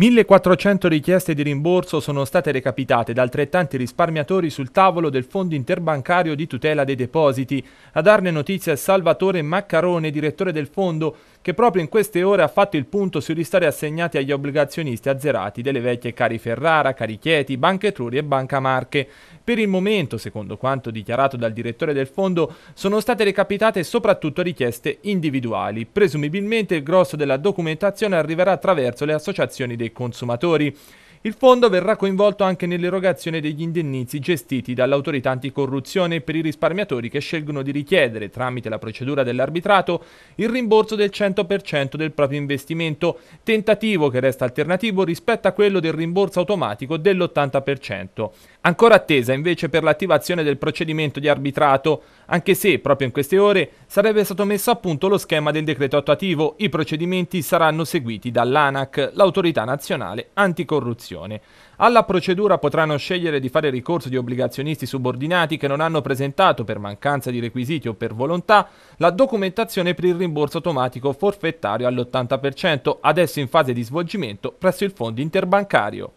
1400 richieste di rimborso sono state recapitate da altrettanti risparmiatori sul tavolo del Fondo Interbancario di Tutela dei Depositi. A darne notizia è Salvatore Maccarone, direttore del fondo, che proprio in queste ore ha fatto il punto sui ristori assegnati agli obbligazionisti azzerati delle vecchie Cari Ferrara, Cari Chieti, Banca Etruria e Banca Marche. Per il momento, secondo quanto dichiarato dal direttore del fondo, sono state recapitate soprattutto richieste individuali. Presumibilmente il grosso della documentazione arriverà attraverso le associazioni dei consumatori. Il fondo verrà coinvolto anche nell'erogazione degli indennizi gestiti dall'autorità anticorruzione per i risparmiatori che scelgono di richiedere, tramite la procedura dell'arbitrato, il rimborso del 100% del proprio investimento, tentativo che resta alternativo rispetto a quello del rimborso automatico dell'80%. Ancora attesa invece per l'attivazione del procedimento di arbitrato, anche se proprio in queste ore sarebbe stato messo a punto lo schema del decreto attuativo, i procedimenti saranno seguiti dall'ANAC, l'autorità nazionale anticorruzione. Alla procedura potranno scegliere di fare ricorso di obbligazionisti subordinati che non hanno presentato per mancanza di requisiti o per volontà la documentazione per il rimborso automatico forfettario all'80%, adesso in fase di svolgimento presso il fondo interbancario.